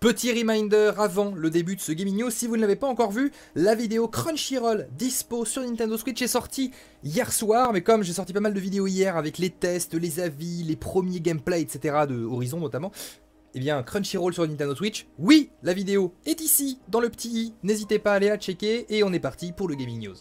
Petit reminder avant le début de ce Gaming News, si vous ne l'avez pas encore vu, la vidéo Crunchyroll dispo sur Nintendo Switch est sortie hier soir, mais comme j'ai sorti pas mal de vidéos hier avec les tests, les avis, les premiers gameplay, etc. de Horizon notamment, et eh bien Crunchyroll sur Nintendo Switch, oui, la vidéo est ici, dans le petit i, n'hésitez pas à aller la checker, et on est parti pour le Gaming News.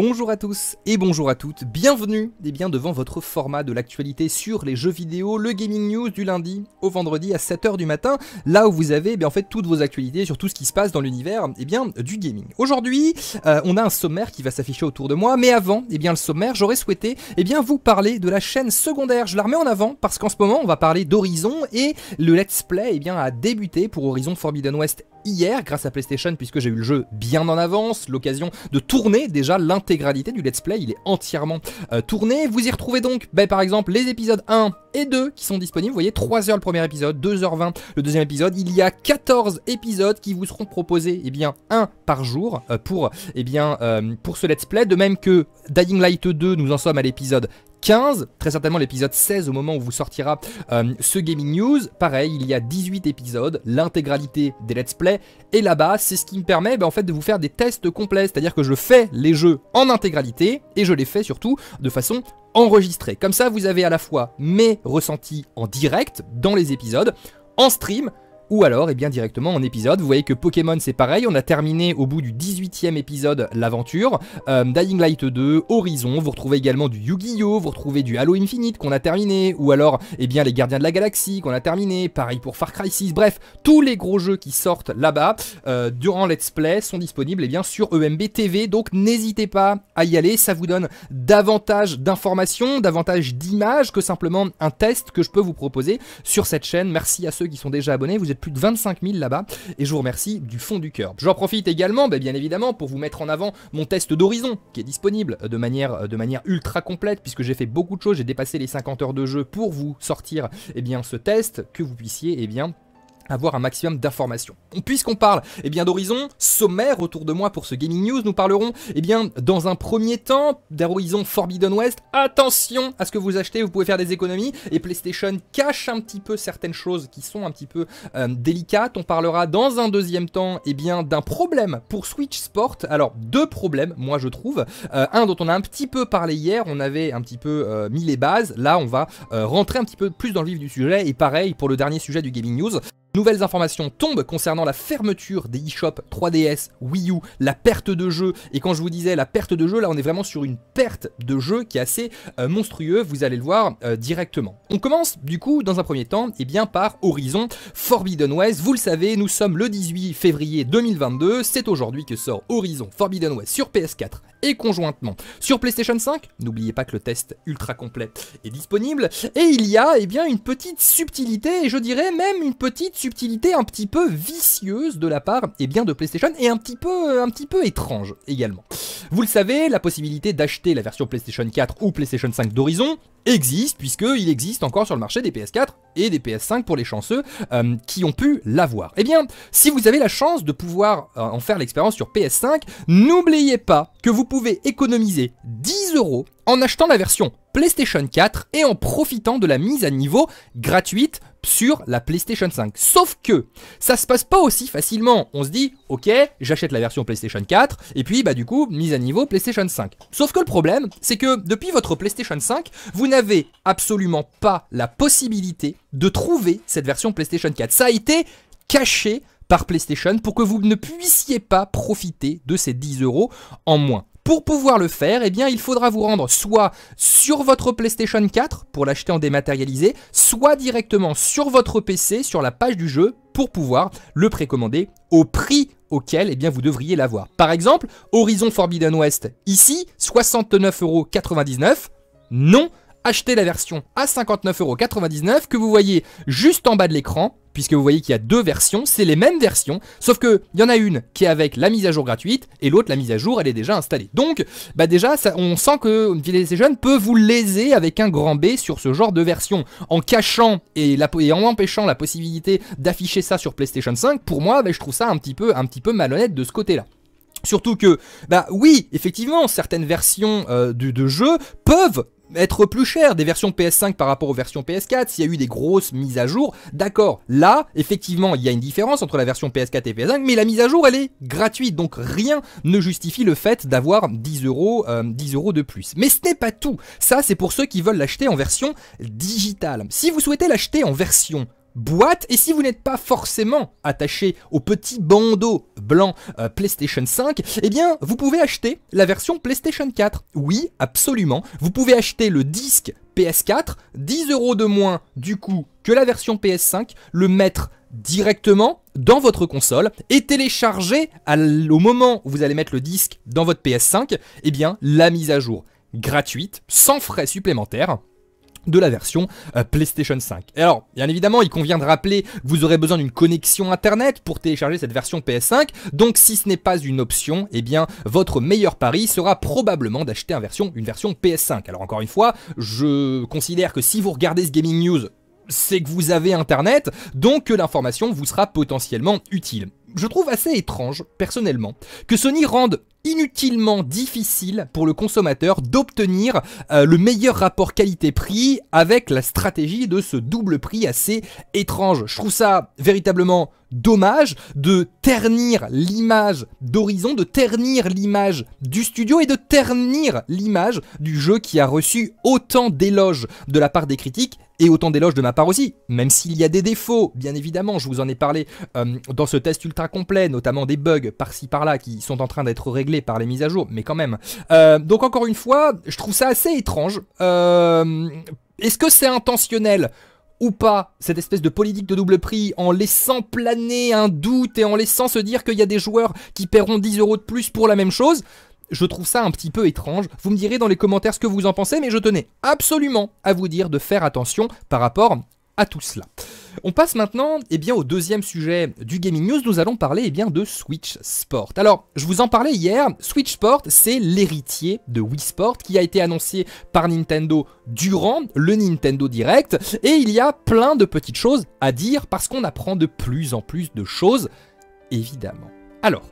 Bonjour à tous et bonjour à toutes, bienvenue et eh bien devant votre format de l'actualité sur les jeux vidéo, le Gaming News du lundi au vendredi à 7h du matin, là où vous avez eh bien en fait toutes vos actualités sur tout ce qui se passe dans l'univers eh bien du gaming. Aujourd'hui, euh, on a un sommaire qui va s'afficher autour de moi, mais avant bien le sommaire, j'aurais souhaité et bien vous parler de la chaîne secondaire. Je la remets en avant parce qu'en ce moment, on va parler d'Horizon et le let's play bien a débuté pour Horizon Forbidden West hier grâce à PlayStation puisque j'ai eu le jeu bien en avance, l'occasion de tourner déjà l'intégralité du let's play, il est entièrement euh, tourné. Vous y retrouvez donc ben, par exemple les épisodes 1 et 2 qui sont disponibles, vous voyez 3h le premier épisode, 2h20 le deuxième épisode, il y a 14 épisodes qui vous seront proposés eh bien un par jour euh, pour, eh bien, euh, pour ce let's play, de même que Dying Light 2 nous en sommes à l'épisode 15, très certainement l'épisode 16 au moment où vous sortira euh, ce Gaming News. Pareil, il y a 18 épisodes, l'intégralité des let's play, et là-bas, c'est ce qui me permet ben, en fait, de vous faire des tests complets, c'est-à-dire que je fais les jeux en intégralité, et je les fais surtout de façon enregistrée. Comme ça, vous avez à la fois mes ressentis en direct dans les épisodes, en stream, ou alors et eh bien directement en épisode. Vous voyez que Pokémon c'est pareil, on a terminé au bout du 18e épisode l'aventure. Euh, Dying Light 2, Horizon, vous retrouvez également du Yu-Gi-Oh, vous retrouvez du Halo Infinite qu'on a terminé, ou alors eh bien les Gardiens de la Galaxie qu'on a terminé, pareil pour Far Cry 6, bref, tous les gros jeux qui sortent là-bas euh, durant Let's Play sont disponibles et eh bien, sur EMB TV, donc n'hésitez pas à y aller, ça vous donne davantage d'informations, davantage d'images que simplement un test que je peux vous proposer sur cette chaîne. Merci à ceux qui sont déjà abonnés, vous êtes plus de 25 000 là-bas et je vous remercie du fond du cœur. J'en profite également, bah, bien évidemment, pour vous mettre en avant mon test d'horizon qui est disponible euh, de manière, euh, de manière ultra complète puisque j'ai fait beaucoup de choses, j'ai dépassé les 50 heures de jeu pour vous sortir eh bien, ce test, que vous puissiez eh bien, avoir un maximum d'informations. Puisqu'on parle eh bien d'horizons sommaires autour de moi pour ce Gaming News, nous parlerons eh bien dans un premier temps d'horizon Forbidden West. Attention à ce que vous achetez, vous pouvez faire des économies et PlayStation cache un petit peu certaines choses qui sont un petit peu euh, délicates. On parlera dans un deuxième temps eh bien d'un problème pour Switch Sport. Alors deux problèmes, moi je trouve. Euh, un dont on a un petit peu parlé hier, on avait un petit peu euh, mis les bases. Là, on va rentrer un petit peu plus dans le vif du sujet et pareil pour le dernier sujet du Gaming News. Nouvelles informations tombent concernant la fermeture des eShop 3DS, Wii U, la perte de jeu. Et quand je vous disais la perte de jeu, là on est vraiment sur une perte de jeu qui est assez euh, monstrueuse, vous allez le voir euh, directement. On commence du coup dans un premier temps et eh bien par Horizon Forbidden West. Vous le savez, nous sommes le 18 février 2022, c'est aujourd'hui que sort Horizon Forbidden West sur PS4 et conjointement. Sur PlayStation 5, n'oubliez pas que le test ultra complet est disponible, et il y a eh bien, une petite subtilité, et je dirais même une petite subtilité un petit peu visible de la part et eh bien, de PlayStation et un petit, peu, euh, un petit peu étrange également. Vous le savez, la possibilité d'acheter la version PlayStation 4 ou PlayStation 5 d'Horizon existe, puisqu'il existe encore sur le marché des PS4 et des PS5 pour les chanceux euh, qui ont pu l'avoir. Eh bien, si vous avez la chance de pouvoir euh, en faire l'expérience sur PS5, n'oubliez pas que vous pouvez économiser 10 euros en achetant la version PlayStation 4 et en profitant de la mise à niveau gratuite sur la PlayStation 5. Sauf que ça se passe pas aussi facilement. On se dit, ok, j'achète la version PlayStation 4, et puis bah du coup, mise à niveau PlayStation 5. Sauf que le problème, c'est que depuis votre PlayStation 5, vous n'avez absolument pas la possibilité de trouver cette version PlayStation 4. Ça a été caché par PlayStation pour que vous ne puissiez pas profiter de ces 10 euros en moins. Pour pouvoir le faire, eh bien, il faudra vous rendre soit sur votre PlayStation 4 pour l'acheter en dématérialisé, soit directement sur votre PC sur la page du jeu pour pouvoir le précommander au prix auquel eh bien, vous devriez l'avoir. Par exemple, Horizon Forbidden West, ici, 69,99€. Non, acheter la version à 59,99€ que vous voyez juste en bas de l'écran puisque vous voyez qu'il y a deux versions, c'est les mêmes versions, sauf qu'il y en a une qui est avec la mise à jour gratuite, et l'autre, la mise à jour, elle est déjà installée. Donc, bah déjà, ça, on sent que Jeunes peut vous léser avec un grand B sur ce genre de version, en cachant et, en empêchant la possibilité d'afficher ça sur PlayStation 5. Pour moi, bah, je trouve ça un petit peu, un petit peu malhonnête de ce côté-là. Surtout que, bah oui, effectivement, certaines versions euh, du, de jeu peuvent être plus cher des versions PS5 par rapport aux versions PS4, s'il y a eu des grosses mises à jour, d'accord, là, effectivement, il y a une différence entre la version PS4 et PS5, mais la mise à jour, elle est gratuite, donc rien ne justifie le fait d'avoir 10 euros, 10 euh, euros de plus. Mais ce n'est pas tout, ça c'est pour ceux qui veulent l'acheter en version digitale. Si vous souhaitez l'acheter en version boîte. Et si vous n'êtes pas forcément attaché au petit bandeau blanc euh, PlayStation 5, eh bien, vous pouvez acheter la version PlayStation 4. Oui, absolument. Vous pouvez acheter le disque PS4, 10 euros de moins du coup que la version PS5, le mettre directement dans votre console et télécharger au moment où vous allez mettre le disque dans votre PS5, eh bien la mise à jour gratuite, sans frais supplémentaires de la version euh, PlayStation 5. Et alors, bien évidemment, il convient de rappeler que vous aurez besoin d'une connexion internet pour télécharger cette version PS5. Donc si ce n'est pas une option, eh bien votre meilleur pari sera probablement d'acheter une version PS5. Alors encore une fois, je considère que si vous regardez ce gaming news c'est que vous avez internet, donc que l'information vous sera potentiellement utile je trouve assez étrange, personnellement, que Sony rende inutilement difficile pour le consommateur d'obtenir euh, le meilleur rapport qualité-prix avec la stratégie de ce double prix assez étrange. Je trouve ça véritablement dommage de ternir l'image d'Horizon, de ternir l'image du studio et de ternir l'image du jeu qui a reçu autant d'éloges de la part des critiques et autant d'éloges de ma part aussi, même s'il y a des défauts, bien évidemment, je vous en ai parlé euh, dans ce test ultra complet, notamment des bugs par-ci par-là qui sont en train d'être réglés par les mises à jour, mais quand même. Euh, donc encore une fois, je trouve ça assez étrange. Euh, est-ce que c'est intentionnel ou pas cette espèce de politique de double prix en laissant planer un doute et en laissant se dire qu'il y a des joueurs qui paieront 10 euros de plus pour la même chose je trouve ça un petit peu étrange. Vous me direz dans les commentaires ce que vous en pensez, mais je tenais absolument à vous dire de faire attention par rapport à tout cela. On passe maintenant eh bien, au deuxième sujet du Gaming News, nous allons parler et eh bien, de Switch Sport. Alors, je vous en parlais hier, Switch Sport, c'est l'héritier de Wii Sport qui a été annoncé par Nintendo durant le Nintendo Direct, et il y a plein de petites choses à dire parce qu'on apprend de plus en plus de choses, évidemment. Alors,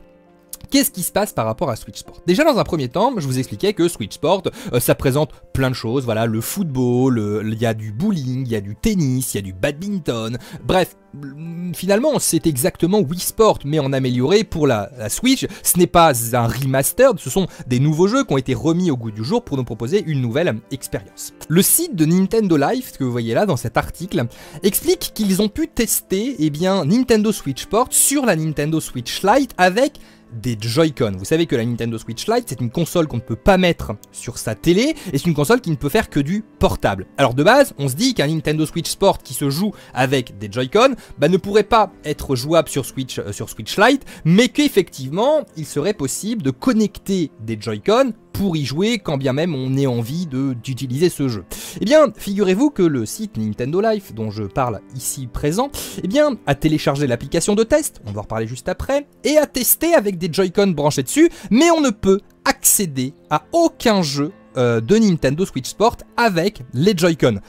Qu'est-ce qui se passe par rapport à Switch Sport Déjà dans un premier temps, je vous expliquais que Switch Sport, euh, ça présente plein de choses, voilà, le football, il y a du bowling, il y a du tennis, il y a du badminton, bref, mm, finalement c'est exactement Wii Sport mais en amélioré pour la, Switch, ce n'est pas un remaster, ce sont des nouveaux jeux qui ont été remis au goût du jour pour nous proposer une nouvelle expérience. Le site de Nintendo Life, que vous voyez là dans cet article, explique qu'ils ont pu tester eh bien, Nintendo Switch Sport sur la Nintendo Switch Lite avec des Joy-Con. Vous savez que la Nintendo Switch Lite, c'est une console qu'on ne peut pas mettre sur sa télé, et c'est une console qui ne peut faire que du portable. Alors de base, on se dit qu'un Nintendo Switch Sport qui se joue avec des Joy-Con bah, ne pourrait pas être jouable sur Switch, euh, sur Switch Lite, mais qu'effectivement, il serait possible de connecter des Joy-Con pour y jouer quand bien même on ait envie d'utiliser ce jeu. Eh bien, figurez-vous que le site Nintendo Life dont je parle ici présent, eh bien, a téléchargé l'application de test, on va en reparler juste après, et a testé avec des Joy-Con branchés dessus, mais on ne peut accéder à aucun jeu euh, de Nintendo Switch Sport avec les Joy-Con.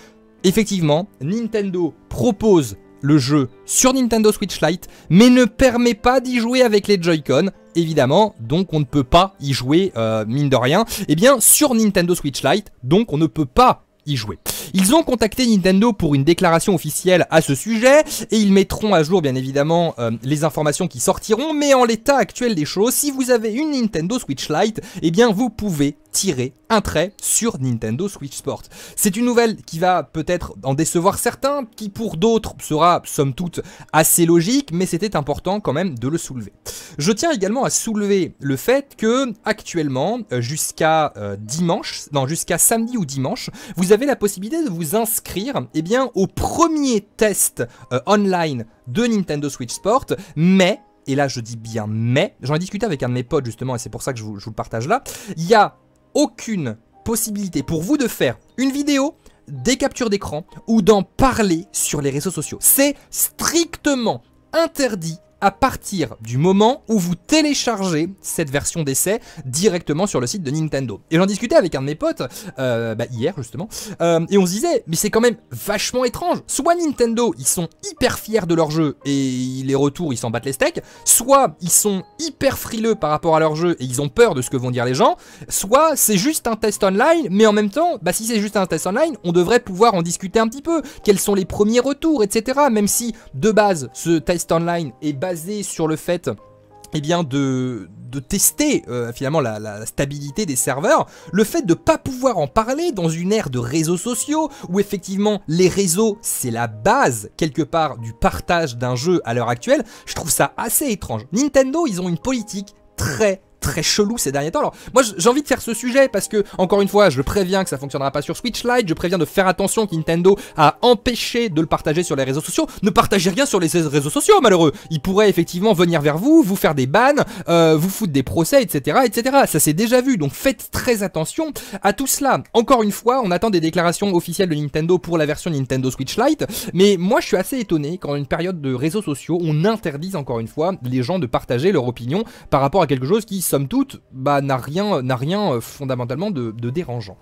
Effectivement, Nintendo propose le jeu sur Nintendo Switch Lite, mais ne permet pas d'y jouer avec les Joy-Con, évidemment, donc on ne peut pas y jouer, euh, mine de rien, et eh bien sur Nintendo Switch Lite, donc on ne peut pas y jouer. Ils ont contacté Nintendo pour une déclaration officielle à ce sujet et ils mettront à jour bien évidemment euh, les informations qui sortiront mais en l'état actuel des choses, si vous avez une Nintendo Switch Lite, eh bien vous pouvez tirer un trait sur Nintendo Switch Sport. C'est une nouvelle qui va peut-être en décevoir certains, qui pour d'autres sera somme toute assez logique, mais c'était important quand même de le soulever. Je tiens également à soulever le fait que actuellement, euh, jusqu'à euh, dimanche, non jusqu'à samedi ou dimanche, vous avez la possibilité de vous inscrire eh bien, au premier test euh, online de Nintendo Switch Sport, mais et là je dis bien mais, j'en ai discuté avec un de mes potes justement et c'est pour ça que je vous le partage là, il y a aucune possibilité pour vous de faire une vidéo, des captures d'écran ou d'en parler sur les réseaux sociaux. C'est strictement interdit à partir du moment où vous téléchargez cette version d'essai directement sur le site de Nintendo. Et j'en discutais avec un de mes potes euh, bah, hier justement, euh, et on se disait mais c'est quand même vachement étrange. Soit Nintendo ils sont hyper fiers de leur jeu et les retours ils s'en battent les steaks, soit ils sont hyper frileux par rapport à leur jeu et ils ont peur de ce que vont dire les gens, soit c'est juste un test online, mais en même temps bah si c'est juste un test online, on devrait pouvoir en discuter un petit peu. Quels sont les premiers retours, etc. Même si de base ce test online est basé basé sur le fait eh bien de, tester euh, finalement la, la, stabilité des serveurs, le fait de ne pas pouvoir en parler dans une ère de réseaux sociaux où effectivement les réseaux c'est la base quelque part du partage d'un jeu à l'heure actuelle, je trouve ça assez étrange. Nintendo ils ont une politique très très chelou ces derniers temps. Alors moi j'ai envie de faire ce sujet parce que encore une fois je préviens que ça fonctionnera pas sur Switch Lite, je préviens de faire attention que Nintendo a empêché de le partager sur les réseaux sociaux. Ne partagez rien sur les réseaux sociaux malheureux. Ils pourraient effectivement venir vers vous, vous faire des bannes, euh, vous foutre des procès, etc. etc. Ça s'est déjà vu donc faites très attention à tout cela. Encore une fois on attend des déclarations officielles de Nintendo pour la version Nintendo Switch Lite mais moi je suis assez étonné qu'en une période de réseaux sociaux on interdise encore une fois les gens de partager leur opinion par rapport à quelque chose qui somme toute, bah, n'a rien, n'a rien euh, fondamentalement de, dérangeant.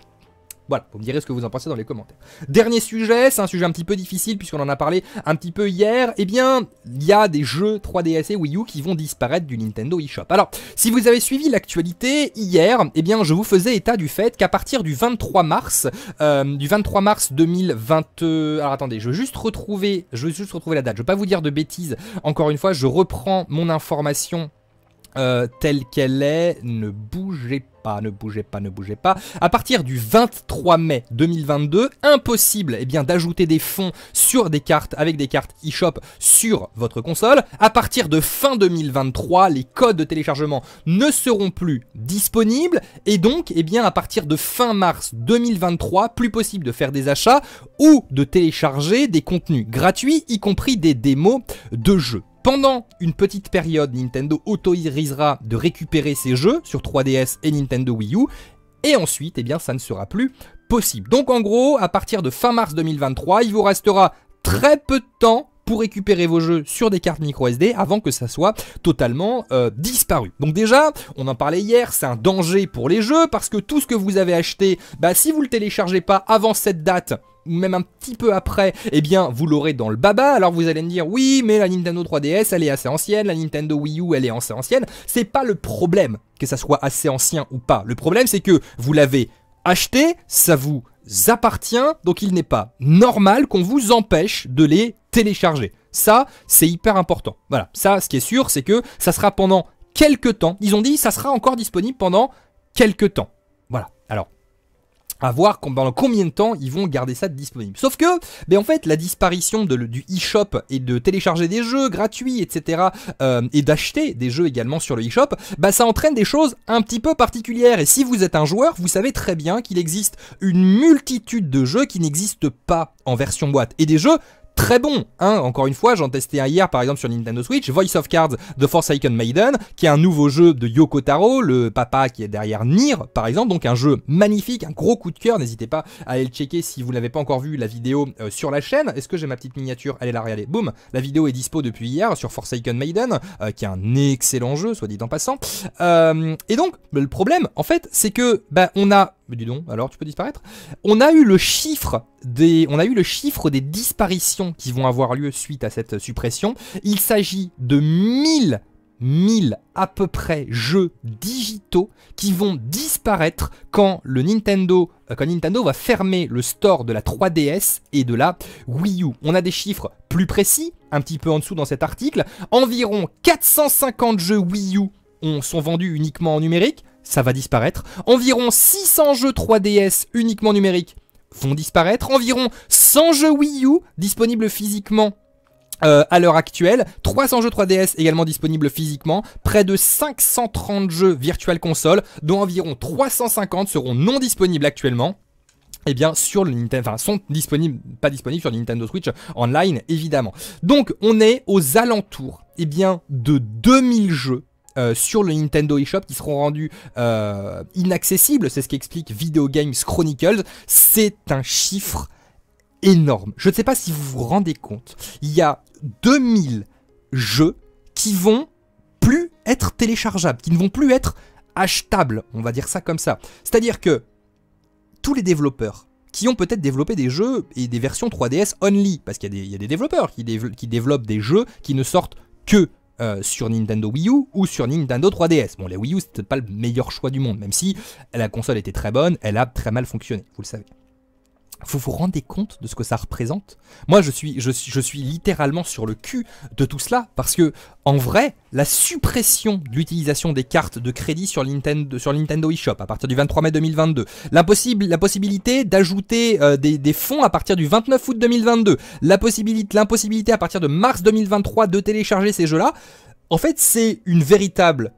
Voilà, vous me direz ce que vous en pensez dans les commentaires. Dernier sujet, c'est un sujet un petit peu difficile puisqu'on en a parlé un petit peu hier. Eh bien, il y a des jeux 3DS et Wii U qui vont disparaître du Nintendo eShop. Alors, si vous avez suivi l'actualité hier, eh bien, je vous faisais état du fait qu'à partir du 23 mars, euh, du 23 mars 2020, euh, alors attendez, je veux juste retrouver, je veux juste retrouver la date. Je ne vais pas vous dire de bêtises. Encore une fois, je reprends mon information euh, telle qu'elle est, ne bougez pas, ne bougez pas, ne bougez pas. À partir du 23 mai 2022, impossible eh bien, d'ajouter des fonds sur des cartes avec des cartes eShop sur votre console. À partir de fin 2023, les codes de téléchargement ne seront plus disponibles et donc eh bien, à partir de fin mars 2023, plus possible de faire des achats ou de télécharger des contenus gratuits, y compris des démos de jeux. Pendant une petite période, Nintendo autorisera de récupérer ses jeux sur 3DS et Nintendo Wii U, et ensuite, eh bien, ça ne sera plus possible. Donc en gros, à partir de fin mars 2023, il vous restera très peu de temps pour récupérer vos jeux sur des cartes micro SD avant que ça soit totalement euh, disparu. Donc déjà, on en parlait hier, c'est un danger pour les jeux parce que tout ce que vous avez acheté, bah, si vous le téléchargez pas avant cette date, ou même un petit peu après, eh bien vous l'aurez dans le baba. Alors vous allez me dire oui, mais la Nintendo 3DS elle est assez ancienne, la Nintendo Wii U elle est assez ancienne. C'est pas le problème que ça soit assez ancien ou pas. Le problème c'est que vous l'avez acheté, ça vous appartient, donc il n'est pas normal qu'on vous empêche de les télécharger. Ça, c'est hyper important. Voilà, ça, ce qui est sûr, c'est que ça sera pendant quelques temps. Ils ont dit, ça sera encore disponible pendant quelques temps. Voilà. Alors, à voir combien de temps ils vont garder ça disponible. Sauf que, ben en fait, la disparition de, du e-shop et de télécharger des jeux gratuits, etc., euh, et d'acheter des jeux également sur le e-shop, ben, ça entraîne des choses un petit peu particulières. Et si vous êtes un joueur, vous savez très bien qu'il existe une multitude de jeux qui n'existent pas en version boîte, et des jeux très bon. Hein. Encore une fois, j'en testais un hier par exemple sur Nintendo Switch, Voice of Cards de Forsaken Maiden, qui est un nouveau jeu de Yoko Taro, le papa qui est derrière Nier par exemple, donc un jeu magnifique, un gros coup de cœur, n'hésitez pas à aller le checker si vous l'avez pas encore vu la vidéo euh, sur la chaîne. Est-ce que j'ai ma petite miniature Allez la regarder. Boum, la vidéo est dispo depuis hier sur Forsaken Maiden, euh, qui est un excellent jeu, soit dit en passant. Euh, et donc, le problème, en fait, c'est que ben, on a mais dis donc, alors tu peux disparaître On a eu le chiffre des, on a eu le chiffre des disparitions qui vont avoir lieu suite à cette suppression. Il s'agit de 1000 1000 à peu près jeux digitaux qui vont disparaître quand le Nintendo euh, quand Nintendo va fermer le store de la 3DS et de la Wii U. On a des chiffres plus précis un petit peu en dessous dans cet article, environ 450 jeux Wii U sont vendus uniquement en numérique, ça va disparaître. Environ 600 jeux 3DS uniquement numériques vont disparaître. Environ 100 jeux Wii U disponibles physiquement euh, à l'heure actuelle, 300 jeux 3DS également disponibles physiquement, près de 530 jeux Virtual Console, dont environ 350 seront non disponibles actuellement. Et eh bien, sur le Nintendo, enfin, sont disponibles, pas disponibles sur le Nintendo Switch online, évidemment. Donc, on est aux alentours, eh bien, de 2000 jeux euh, sur le Nintendo eShop qui seront rendus euh, inaccessibles. C'est ce qu'explique Video Games Chronicles. C'est un chiffre énorme. Je ne sais pas si vous vous rendez compte. Il y a 2000 jeux qui vont plus être téléchargeables, qui ne vont plus être achetables, on va dire ça comme ça. C'est-à-dire que tous les développeurs qui ont peut-être développé des jeux et des versions 3DS only, parce qu'il y, a des développeurs qui, qui développent des jeux qui ne sortent que euh, sur Nintendo Wii U ou sur Nintendo 3DS. Bon, les Wii U, c'était pas le meilleur choix du monde, même si la console était très bonne, elle a très mal fonctionné, vous le savez. Vous vous rendez compte de ce que ça représente Moi, je suis, je, suis, je suis littéralement sur le cul de tout cela, parce que, en vrai, la suppression de l'utilisation des cartes de crédit sur, Nintendo, sur Nintendo eShop à partir du 23 mai 2022, la, la possibilité d'ajouter euh, des, fonds à partir du 29 août 2022, l'impossibilité à partir de mars 2023 de télécharger ces jeux-là, en fait, c'est une véritable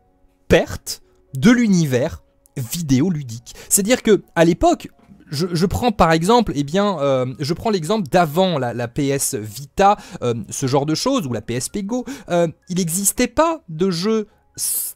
perte de l'univers vidéoludique. C'est-à-dire que à l'époque, je, prends par exemple, eh bien, euh, je prends l'exemple d'avant la, PS Vita, euh, ce genre de choses, ou la PSP Go, euh, il n'existait pas de jeu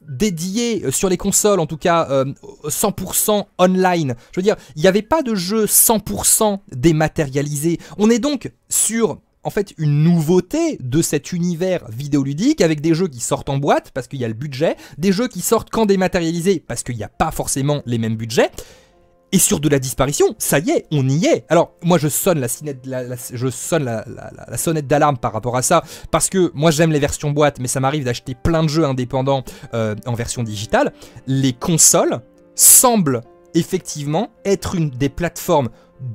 dédié sur les consoles en tout cas 100% online. Je veux dire, il n'y avait pas de jeu 100% dématérialisé. On est donc sur en fait une nouveauté de cet univers vidéoludique avec des jeux qui sortent en boîte parce qu'il y a le budget, des jeux qui sortent quand dématérialisés parce qu'il n'y a pas forcément les mêmes budgets et sur de la disparition, ça y est, on y est. Alors, moi, je sonne la, sonnette d'alarme par rapport à ça, parce que moi, j'aime les versions boîte, mais ça m'arrive d'acheter plein de jeux indépendants euh, en version digitale. Les consoles semblent effectivement être une des plateformes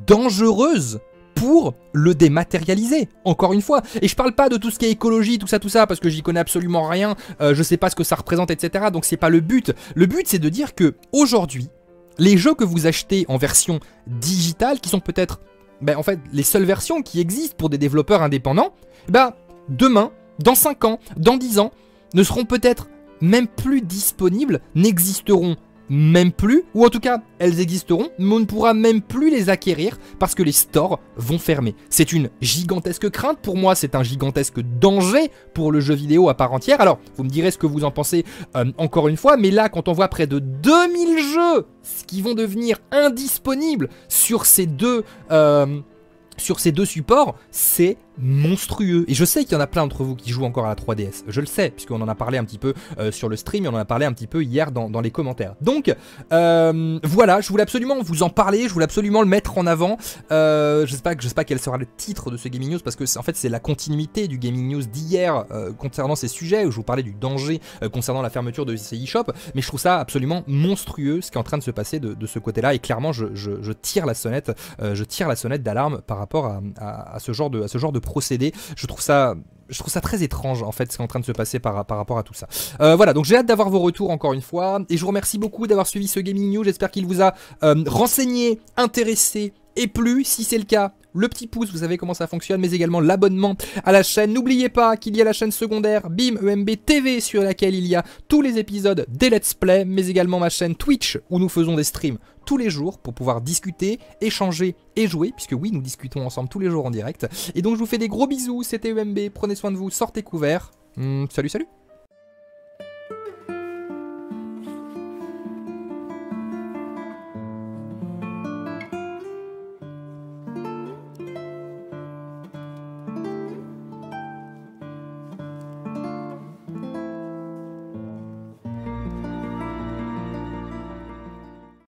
dangereuses pour le dématérialiser, encore une fois. Et je parle pas de tout ce qui est écologie, tout ça, tout ça, parce que j'y connais absolument rien, euh, je sais pas ce que ça représente, etc. Donc c'est pas le but. Le but, c'est de dire que aujourd'hui, les jeux que vous achetez en version digitale, qui sont peut-être ben, en fait, les seules versions qui existent pour des développeurs indépendants, ben, demain, dans 5 ans, dans 10 ans, ne seront peut-être même plus disponibles, n'existeront même plus, ou en tout cas elles existeront, mais on ne pourra même plus les acquérir parce que les stores vont fermer. C'est une gigantesque crainte pour moi, c'est un gigantesque danger pour le jeu vidéo à part entière. Alors, vous me direz ce que vous en pensez euh, encore une fois, mais là quand on voit près de 2000 jeux qui vont devenir indisponibles sur ces deux... Euh, sur ces deux supports, c'est monstrueux. Et je sais qu'il y en a plein d'entre vous qui jouent encore à la 3DS. Je le sais, puisqu'on en a parlé un petit peu euh, sur le stream et on en a parlé un petit peu hier dans, les commentaires. Donc, euh, voilà, je voulais absolument vous en parler, je voulais absolument le mettre en avant. Euh, je sais pas, je sais pas quel sera le titre de ce Gaming News, parce que en fait, c'est la continuité du Gaming News d'hier concernant ces sujets, où je vous parlais du danger concernant la fermeture de ces e-shop. Mais je trouve ça absolument monstrueux ce qui est en train de se passer de, ce côté-là. Et clairement, je, tire la sonnette, je tire la sonnette d'alarme par rapport à, ce genre de, à ce genre de procéder, Je trouve ça je trouve ça très étrange en fait ce qui est en train de se passer par, par rapport à tout ça. Euh, voilà, donc j'ai hâte d'avoir vos retours encore une fois. Et je vous remercie beaucoup d'avoir suivi ce Gaming News. J'espère qu'il vous a euh, renseigné, intéressé et plu. Si c'est le cas, le petit pouce, vous savez comment ça fonctionne, mais également l'abonnement à la chaîne. N'oubliez pas qu'il y a la chaîne secondaire BIM EMB TV sur laquelle il y a tous les épisodes des Let's Play, mais également ma chaîne Twitch où nous faisons des streams tous les jours pour pouvoir discuter, échanger et jouer, puisque oui, nous discutons ensemble tous les jours en direct. Et donc je vous fais des gros bisous, c'était EMB, prenez soin de vous, sortez couverts. Hmm, salut, salut